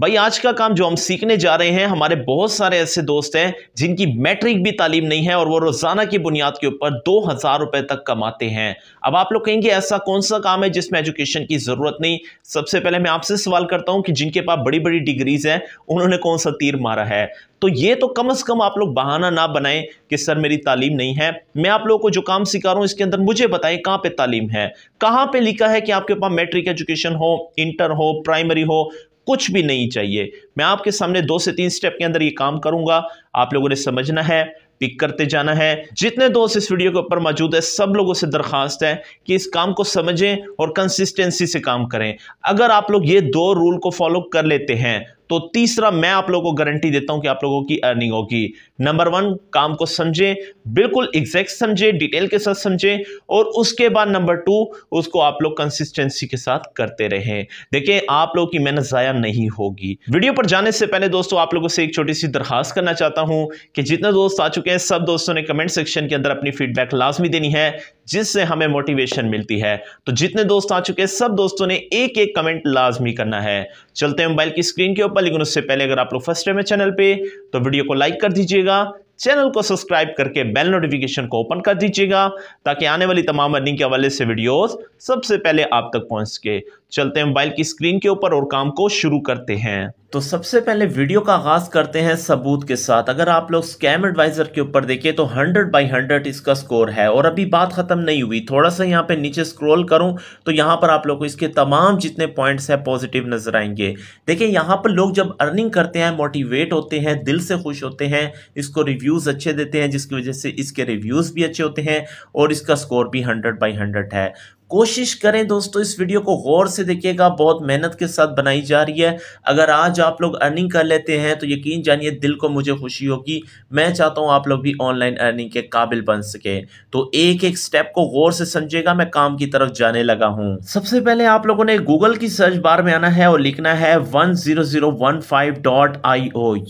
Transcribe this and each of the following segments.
भाई आज का काम जो हम सीखने जा रहे हैं हमारे बहुत सारे ऐसे दोस्त हैं जिनकी मैट्रिक भी तालीम नहीं है और वो रोज़ाना की बुनियाद के ऊपर दो हज़ार रुपए तक कमाते हैं अब आप लोग कहेंगे ऐसा कौन सा काम है जिसमें एजुकेशन की ज़रूरत नहीं सबसे पहले मैं आपसे सवाल करता हूँ कि जिनके पास बड़ी बड़ी डिग्रीज है उन्होंने कौन सा तीर मारा है तो ये तो कम से कम आप लोग बहाना ना बनाएं कि सर मेरी तालीम नहीं है मैं आप लोगों को जो काम सिखा रहा हूँ इसके अंदर मुझे बताएं कहाँ पे तालीम है कहाँ पे लिखा है कि आपके पास मैट्रिक एजुकेशन हो इंटर हो प्राइमरी हो कुछ भी नहीं चाहिए मैं आपके सामने दो से तीन स्टेप के अंदर ये काम करूंगा आप लोगों ने समझना है पिक करते जाना है जितने दोस्त इस वीडियो के ऊपर मौजूद है सब लोगों से दरखास्त है कि इस काम को समझें और कंसिस्टेंसी से काम करें अगर आप लोग ये दो रूल को फॉलो कर लेते हैं तो तीसरा मैं आप लोगों को गारंटी देता हूं कि आप लोगों की अर्निंग होगी नंबर वन काम को समझें बिल्कुल एग्जैक्ट समझें डिटेल के साथ समझें और उसके बाद नंबर टू उसको आप लोग कंसिस्टेंसी के साथ करते रहें देखिए आप लोगों की मेहनत ज़ाया नहीं होगी वीडियो पर जाने से पहले दोस्तों आप लोगों से एक छोटी सी दरखास्त करना चाहता हूं कि जितने दोस्त आ चुके हैं सब दोस्तों ने कमेंट सेक्शन के अंदर अपनी फीडबैक लाजमी देनी है जिससे हमें मोटिवेशन मिलती है तो जितने दोस्त आ चुके हैं सब दोस्तों ने एक एक कमेंट लाजमी करना है चलते हैं मोबाइल की स्क्रीन के ऊपर लेकिन उससे पहले अगर आप लोग फर्स्ट टाइम है चैनल पर तो वीडियो को लाइक कर दीजिएगा दीजिएगा चैनल को सब्सक्राइब करके बेल नोटिफिकेशन को ओपन कर दीजिएगा ताकि आने वाली तमाम अर्निंग के हवाले से वीडियोस सबसे पहले आप तक पहुंच सके चलते हैं मोबाइल की स्क्रीन के ऊपर और काम को शुरू करते हैं तो सबसे पहले वीडियो का आगाज करते हैं सबूत के साथ अगर आप लोग स्कैम एडवाइजर के ऊपर देखिए तो 100 बाई 100 इसका स्कोर है और अभी बात खत्म नहीं हुई थोड़ा सा यहाँ पे नीचे स्क्रॉल करूं तो यहाँ पर आप लोग को इसके तमाम जितने पॉइंट्स हैं पॉजिटिव नजर आएंगे देखिए यहाँ पर लोग जब अर्निंग करते हैं मोटिवेट होते हैं दिल से खुश होते हैं इसको रिव्यूज़ अच्छे देते हैं जिसकी वजह से इसके रिव्यूज़ भी अच्छे होते हैं और इसका स्कोर भी हंड्रेड बाई हंड्रेड है कोशिश करें दोस्तों इस वीडियो को गौर से देखिएगा बहुत मेहनत के साथ बनाई जा रही है अगर आज आप लोग अर्निंग कर लेते हैं तो यकीन जानिए दिल को मुझे खुशी होगी मैं चाहता हूं आप लोग भी ऑनलाइन अर्निंग के काबिल बन सके तो एक एक स्टेप को गौर से समझेगा मैं काम की तरफ जाने लगा हूं सबसे पहले आप लोगों ने गूगल की सर्च बार में आना है और लिखना है वन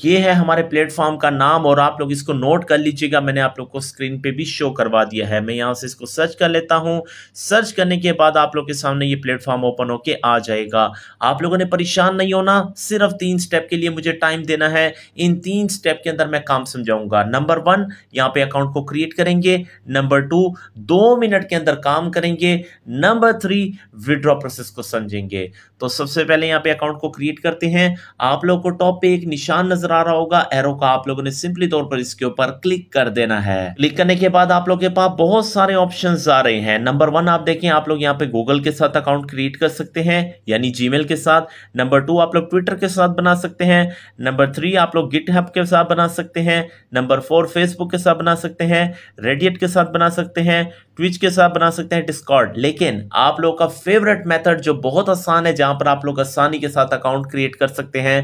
ये है हमारे प्लेटफॉर्म का नाम और आप लोग इसको नोट कर लीजिएगा मैंने आप लोग को स्क्रीन पे भी शो करवा दिया है मैं यहाँ से इसको सर्च कर लेता हूँ सर्च कर करने के बाद आप लोग के सामने ये प्लेटफॉर्म ओपन होके आ जाएगा आप लोगों ने परेशान नहीं होना सिर्फ तीन स्टेप के लिए मुझे टाइम देना है इन तीन स्टेप के अंदर मैं काम समझाऊंगा नंबर वन यहाँ पे अकाउंट को क्रिएट करेंगे नंबर टू दो मिनट के अंदर काम करेंगे नंबर थ्री विड्रॉ प्रोसेस को समझेंगे तो सबसे पहले यहाँ पे अकाउंट को क्रिएट करते हैं आप लोग को टॉप पे एक निशान नजर आ रहा होगा एरो का आप लोगों ने सिंपली तौर पर इसके ऊपर क्लिक कर देना है क्लिक करने के बाद आप लोग के पास बहुत सारे ऑप्शन आ रहे हैं नंबर वन आप देखें आप लोग यहाँ पे गूगल के साथ अकाउंट क्रिएट कर सकते हैं यानी जीमेल के साथ नंबर टू आप लोग ट्विटर के साथ बना सकते हैं नंबर थ्री आप लोग गिट के साथ बना सकते हैं नंबर फोर फेसबुक के साथ बना सकते हैं रेडियट के साथ बना सकते हैं ट्विच के साथ बना सकते हैं डिस्कॉर्ड लेकिन आप लोगों का फेवरेट मेथड जो बहुत आसान है जहां पर आप लोग आसानी के साथ अकाउंट क्रिएट कर सकते हैं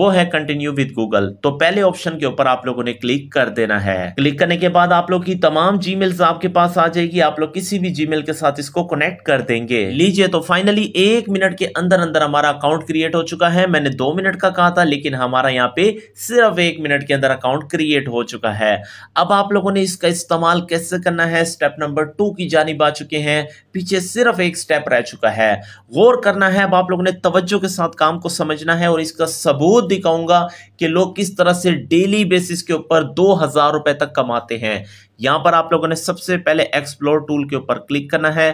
वो है कंटिन्यू विद गूगल तो पहले ऑप्शन के ऊपर आप लोगों ने क्लिक कर देना है क्लिक करने के बाद आप लोग की तमाम जी आपके पास आ जाएगी आप लोग किसी भी जी के साथ इसको कनेक्ट कर देंगे लीजिए तो फाइनली एक मिनट के अंदर अंदर हमारा अकाउंट क्रिएट हो चुका है मैंने दो मिनट का कहा था लेकिन हमारा यहाँ पे सिर्फ एक मिनट के अंदर अकाउंट क्रिएट हो चुका है अब आप लोगों ने इसका इस्तेमाल कैसे करना है स्टेप नंबर टू की जानब आ चुके हैं पीछे सिर्फ एक स्टेप रह चुका है गौर करना है अब आप लोगों ने तवज्जो के साथ काम को समझना है और इसका सबूत दिखाऊंगा कि लोग किस तरह से डेली बेसिस के ऊपर दो हजार रुपए तक कमाते हैं यहां पर आप लोगों ने सबसे पहले एक्सप्लोर टूल के ऊपर क्लिक करना है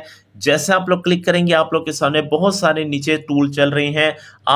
जैसे आप लोग क्लिक करेंगे आप लोग के सामने बहुत सारे नीचे टूल चल रहे हैं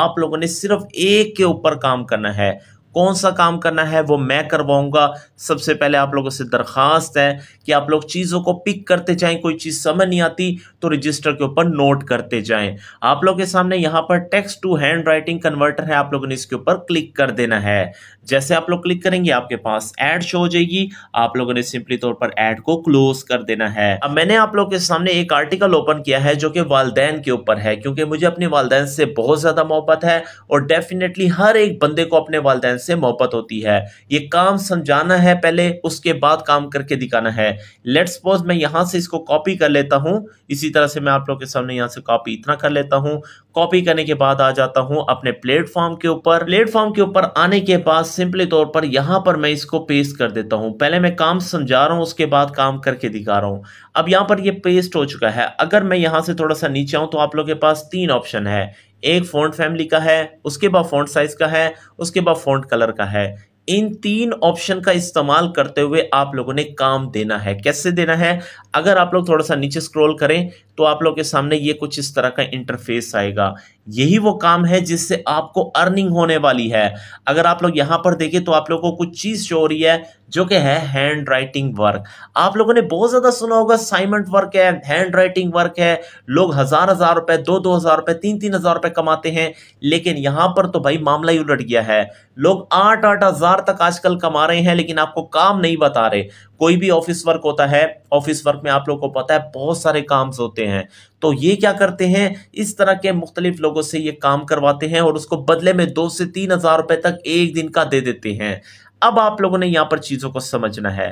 आप लोगों ने सिर्फ एक के ऊपर काम करना है कौन सा काम करना है वो मैं करवाऊंगा सबसे पहले आप लोगों से दरख्वास्त है कि आप लोग चीज़ों को पिक करते जाएं कोई चीज़ समझ नहीं आती तो रजिस्टर के ऊपर नोट करते जाएं आप लोग के सामने यहाँ पर text to handwriting converter है आप लोगों ने इसके ऊपर क्लिक कर देना है जैसे आप लोग क्लिक करेंगे आपके पास एड शो हो जाएगी आप लोगों ने सिंपली तौर पर एड को क्लोज कर देना है अब मैंने आप लोग के सामने एक आर्टिकल ओपन किया है जो कि वालदेन के ऊपर है क्योंकि मुझे अपने वालदेन से बहुत ज्यादा मोहब्बत है और डेफिनेटली हर एक बंदे को अपने वालदेन से मोहब्बत होती है ये काम समझाना है पहले उसके बाद काम करके दिखाना है लेट सपोज मैं यहाँ से इसको कॉपी कर लेता हूँ इसी तरह से मैं आप लोग के सामने यहाँ से कॉपी इतना कर लेता हूँ कॉपी करने के बाद आ जाता हूं अपने प्लेटफॉर्म के ऊपर प्लेटफॉर्म के ऊपर आने के बाद सिंपली तौर पर यहां पर मैं इसको पेस्ट कर देता हूं पहले मैं काम समझा रहा हूं उसके बाद काम करके दिखा रहा हूं अब यहां पर ये पेस्ट हो चुका है अगर मैं यहां से थोड़ा सा नीचे आऊं तो आप लोग के पास तीन ऑप्शन है एक फ़ॉन्ट फैमिली का है उसके बाद फ़ॉन्ट साइज़ का है उसके बाद फ़ॉन्ट कलर का है इन तीन ऑप्शन का इस्तेमाल करते हुए आप लोगों ने काम देना है कैसे देना है अगर आप लोग थोड़ा सा नीचे स्क्रॉल करें तो आप लोग के सामने ये कुछ इस तरह का इंटरफेस आएगा यही वो काम है जिससे आपको अर्निंग होने वाली है अगर आप लोग यहाँ पर देखें तो आप लोगों को कुछ चीज़ शो हो रही है जो कि है हैंड राइटिंग वर्क आप लोगों ने बहुत ज़्यादा सुना होगा साइमेंट वर्क है हैंड राइटिंग वर्क है लोग हज़ार हज़ार रुपए दो दो हज़ार रुपए तीन तीन हज़ार रुपए कमाते हैं लेकिन यहाँ पर तो भाई मामला ही उलट गया है लोग आठ आठ हज़ार हजार तक आजकल कमा रहे हैं लेकिन आपको काम नहीं बता रहे कोई भी ऑफिस वर्क होता है ऑफिस वर्क में आप लोगों को पता है बहुत सारे काम होते हैं तो ये क्या करते हैं इस तरह के मुख्तलिफ लोगों से ये काम करवाते हैं और उसको बदले में दो से तीन हजार रुपए तक एक दिन का दे देते हैं अब आप लोगों ने यहां पर चीज़ों को समझना है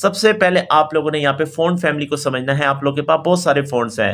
सबसे पहले आप लोगों ने यहां पे फोन फैमिली को समझना है आप लोगों के पास बहुत सारे फोन हैं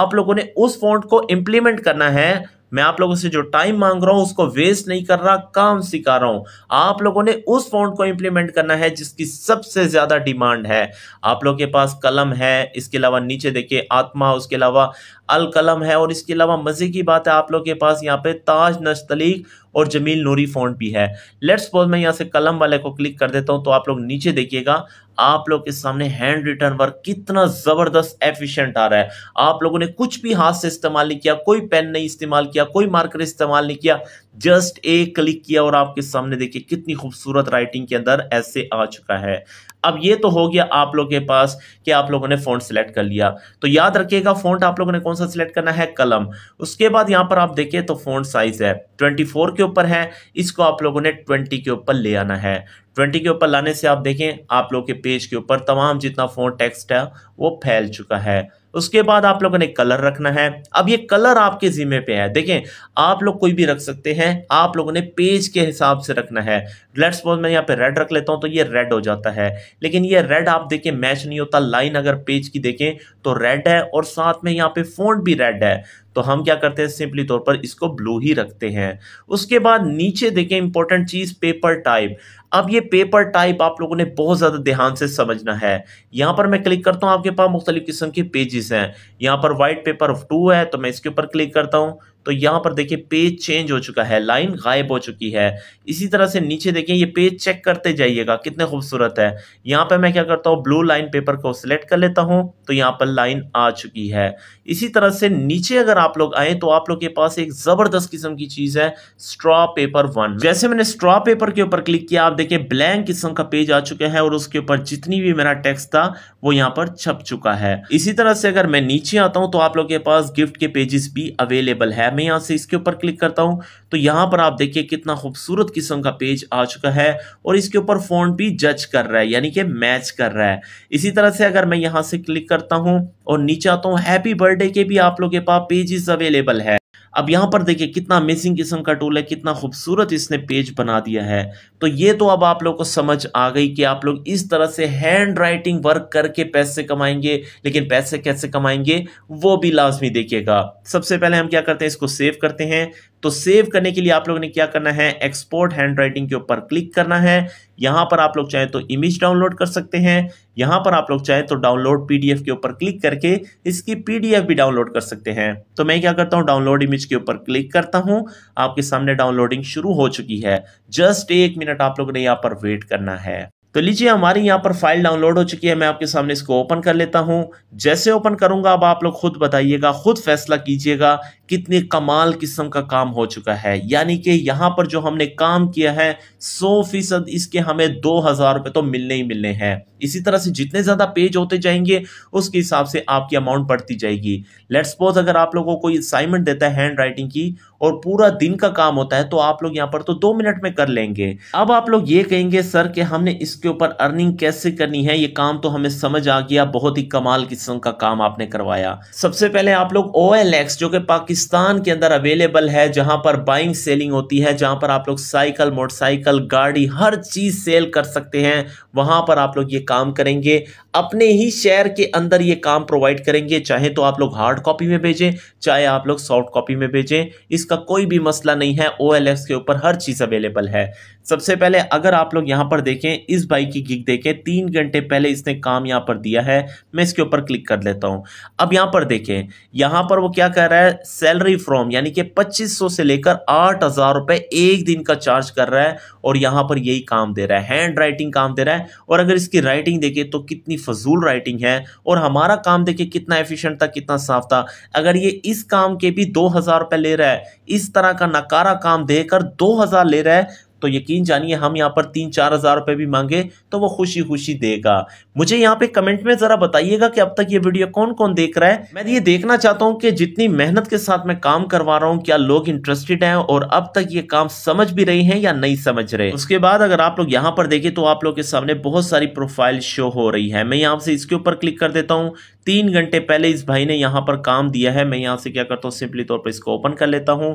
आप लोगों ने उस फोन को इंप्लीमेंट करना है मैं आप लोगों से जो टाइम मांग रहा हूँ उसको वेस्ट नहीं कर रहा काम सिखा रहा हूँ आप लोगों ने उस फॉन्ट को इंप्लीमेंट करना है जिसकी सबसे ज़्यादा डिमांड है आप लोग के पास कलम है इसके अलावा नीचे देखिए आत्मा उसके अलावा अल कलम है और इसके अलावा मज़े की बात है आप लोग के पास यहाँ पे ताज नश्तलीक और जमील नूरी फॉन्ट भी है लेट्स सपोज मैं यहाँ से कलम वाले को क्लिक कर देता हूँ तो आप लोग नीचे देखिएगा आप लोग के सामने हैंड रिटर्न वर्क कितना ज़बरदस्त एफिशिएंट आ रहा है आप लोगों ने कुछ भी हाथ से इस्तेमाल नहीं किया कोई पेन नहीं इस्तेमाल किया कोई मार्कर इस्तेमाल नहीं किया जस्ट एक क्लिक किया और आपके सामने देखिए कितनी खूबसूरत राइटिंग के अंदर ऐसे आ चुका है अब ये तो हो गया आप लोगों के पास कि आप लोगों ने फोन सेलेक्ट कर लिया तो याद रखिएगा फोन आप लोगों ने कौन सा सिलेक्ट करना है कलम उसके बाद यहाँ पर आप देखिए तो फोन साइज़ है 24 के ऊपर है इसको आप लोगों ने 20 के ऊपर ले आना है 20 के ऊपर लाने से आप देखें आप लोगों के पेज के ऊपर तमाम जितना फोन टेक्स्ट है वो फैल चुका है उसके बाद आप लोगों ने कलर रखना है अब ये कलर आपके जिम्मे पे है देखें आप लोग कोई भी रख सकते हैं आप लोगों ने पेज के हिसाब से रखना है लेट्स सपोज मैं यहाँ पे रेड रख लेता हूँ तो ये रेड हो जाता है लेकिन ये रेड आप देखें मैच नहीं होता लाइन अगर पेज की देखें तो रेड है और साथ में यहाँ पे फोन भी रेड है तो हम क्या करते हैं सिंपली तौर पर इसको ब्लू ही रखते हैं उसके बाद नीचे देखें इंपॉर्टेंट चीज़ पेपर टाइप अब ये पेपर टाइप आप लोगों ने बहुत ज़्यादा ध्यान से समझना है यहां पर मैं क्लिक करता हूँ आपके पास मुख्तलिफ किस्म के पेजेस हैं यहां पर व्हाइट पेपर टू है तो मैं इसके ऊपर क्लिक करता हूँ तो यहाँ पर देखिए पेज चेंज हो चुका है लाइन गायब हो चुकी है इसी तरह से नीचे देखिए ये पेज चेक करते जाइएगा कितने खूबसूरत है यहाँ पर मैं क्या करता हूँ ब्लू लाइन पेपर को सिलेक्ट कर लेता हूं तो यहाँ पर लाइन आ चुकी है इसी तरह से नीचे अगर आप लोग आए तो आप लोग के पास एक ज़बरदस्त किस्म की चीज़ है स्ट्रॉ पेपर वन जैसे मैंने स्ट्रॉ पेपर के ऊपर क्लिक किया आप देखिए ब्लैंक किस्म का पेज आ चुका है और उसके ऊपर जितनी भी मेरा टेक्स्ट था वो यहाँ पर छप चुका है इसी तरह से अगर मैं नीचे आता हूँ तो आप लोग के पास गिफ्ट के पेजेस भी अवेलेबल है मैं यहाँ से इसके ऊपर क्लिक करता हूँ तो यहाँ पर आप देखिए कितना खूबसूरत किस्म का पेज आ चुका है और इसके ऊपर फोन भी जज कर रहा है यानी कि मैच कर रहा है इसी तरह से अगर मैं यहाँ से क्लिक करता हूँ और नीचे आता हूँ हैप्पी बर्थडे के भी आप लोग के पास पेजेस अवेलेबल है अब यहाँ पर देखिए कितना अमेजिंग किस्म का टूल है कितना खूबसूरत इसने पेज बना दिया है तो ये तो अब आप लोग को समझ आ गई कि आप लोग इस तरह से हैंड राइटिंग वर्क करके पैसे कमाएंगे लेकिन पैसे कैसे कमाएंगे वो भी लाजमी देखिएगा सबसे पहले हम क्या करते हैं इसको सेव करते हैं तो सेव करने के लिए आप लोगों ने क्या करना है एक्सपोर्ट हैंड राइटिंग के ऊपर क्लिक करना है यहां पर आप लोग चाहे तो इमेज डाउनलोड कर सकते हैं यहां पर आप लोग चाहे तो डाउनलोड पीडीएफ के ऊपर क्लिक करके इसकी पीडीएफ भी डाउनलोड कर सकते हैं तो मैं क्या करता हूं डाउनलोड इमेज के ऊपर क्लिक करता हूं आपके सामने डाउनलोडिंग शुरू हो चुकी है जस्ट एक मिनट आप लोगों ने यहाँ पर वेट करना है तो लीजिए हमारी यहाँ पर फाइल डाउनलोड हो चुकी है मैं आपके सामने इसको ओपन कर लेता हूँ जैसे ओपन करूँगा अब आप लोग खुद बताइएगा खुद फैसला कीजिएगा कितने कमाल किस्म का काम हो चुका है यानी कि यहाँ पर जो हमने काम किया है सौ फीसद इसके हमें दो हज़ार रुपये तो मिलने ही मिलने हैं इसी तरह से जितने ज़्यादा पेज होते जाएंगे उसके हिसाब से आपकी अमाउंट बढ़ती जाएगी लेट्स सपोज अगर आप लोगों को कोई असाइनमेंट देता है हैंड राइटिंग की और पूरा दिन का काम होता है तो आप लोग यहाँ पर तो दो मिनट में कर लेंगे अब आप लोग ये कहेंगे सर कि हमने इसको इसके ऊपर अर्निंग कैसे करनी है ये काम तो हमें समझ आ गया बहुत ही कमाल किस्म का काम आपने करवाया सबसे पहले आप लोग ओ जो कि पाकिस्तान के अंदर अवेलेबल है जहां पर बाइंग सेलिंग होती है जहां पर आप लोग साइकिल मोटरसाइकिल गाड़ी हर चीज सेल कर सकते हैं वहां पर आप लोग ये काम करेंगे अपने ही शहर के अंदर ये काम प्रोवाइड करेंगे चाहे तो आप लोग हार्ड कॉपी में भेजें चाहे आप लोग सॉफ्ट कॉपी में भेजें इसका कोई भी मसला नहीं है ओ के ऊपर हर चीज़ अवेलेबल है सबसे पहले अगर आप लोग यहाँ पर देखें इस बाइक की गिग देखें तीन घंटे पहले इसने काम यहाँ पर दिया है मैं इसके ऊपर क्लिक कर लेता हूँ अब यहाँ पर देखें यहाँ पर वो क्या कह रहा है सैलरी फ्रॉम यानी कि 2500 से लेकर आठ हज़ार रुपये एक दिन का चार्ज कर रहा है और यहाँ पर यही काम दे रहा है हैंड राइटिंग काम दे रहा है और अगर इसकी राइटिंग देखें तो कितनी फजूल राइटिंग है और हमारा काम देखे कितना एफिशियंट था कितना साफ था अगर ये इस काम के भी दो हज़ार रुपये ले रहा है इस तरह का नकारा काम देकर दो हज़ार ले रहा है तो यकीन जानिए हम यहाँ पर तीन चार हज़ार रुपए भी मांगे तो वो खुशी खुशी देगा मुझे यहाँ पे कमेंट में ज़रा बताइएगा कि अब तक ये वीडियो कौन कौन देख रहा है मैं ये देखना चाहता हूँ कि जितनी मेहनत के साथ मैं काम करवा रहा हूँ क्या लोग इंटरेस्टेड हैं और अब तक ये काम समझ भी रहे हैं या नहीं समझ रहे उसके बाद अगर आप लोग यहाँ पर देखें तो आप लोग के सामने बहुत सारी प्रोफाइल शो हो रही है मैं यहाँ से इसके ऊपर क्लिक कर देता हूँ तीन घंटे पहले इस भाई ने यहाँ पर काम दिया है मैं यहाँ से क्या करता हूँ सिंपली तौर पर इसको ओपन कर लेता हूँ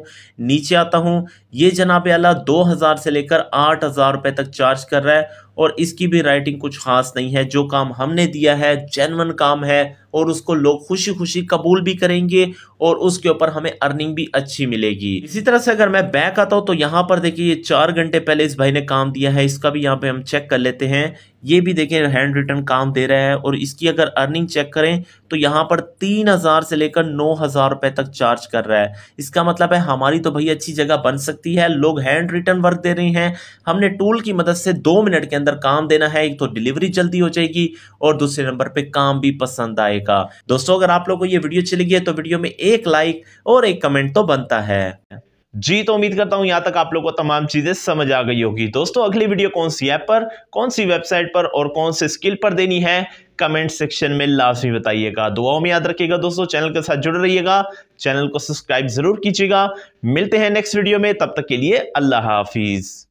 नीचे आता हूँ ये जनाब आला दो हज़ार से लेकर आठ हज़ार रुपये तक चार्ज कर रहा है और इसकी भी राइटिंग कुछ खास नहीं है जो काम हमने दिया है जेनवन काम है और उसको लोग खुशी खुशी कबूल भी करेंगे और उसके ऊपर हमें अर्निंग भी अच्छी मिलेगी इसी तरह से अगर मैं बैक आता हूँ तो यहाँ पर देखिए ये चार घंटे पहले इस भाई ने काम दिया है इसका भी यहाँ पे हम चेक कर लेते हैं ये भी देखें हैंड रिटर्न काम दे रहा है और इसकी अगर अर्निंग चेक करें तो यहाँ पर तीन हज़ार से लेकर नौ हज़ार तक चार्ज कर रहा है इसका मतलब है हमारी तो भाई अच्छी जगह बन सकती है लोग हैंड रिटर्न वर्क दे रहे हैं हमने टूल की मदद से दो मिनट के अंदर अंदर काम देना है एक तो डिलीवरी जल्दी हो जाएगी और दूसरे नंबर पे काम भी पसंद आएगा दोस्तों अगर आप लोगों को ये वीडियो अच्छी लगी है तो वीडियो में एक लाइक और एक कमेंट तो बनता है जी तो उम्मीद करता हूं यहां तक आप लोगों को तमाम चीजें समझ आ गई होगी दोस्तों अगली वीडियो कौन सी ऐप पर कौन सी वेबसाइट पर और कौन से स्किल पर देनी है कमेंट सेक्शन में लाजमी बताइएगा दुआओं में याद रखिएगा दोस्तों चैनल के साथ जुड़े रहिएगा चैनल को सब्सक्राइब जरूर कीजिएगा मिलते हैं नेक्स्ट वीडियो में तब तक के लिए अल्लाह हाफिज़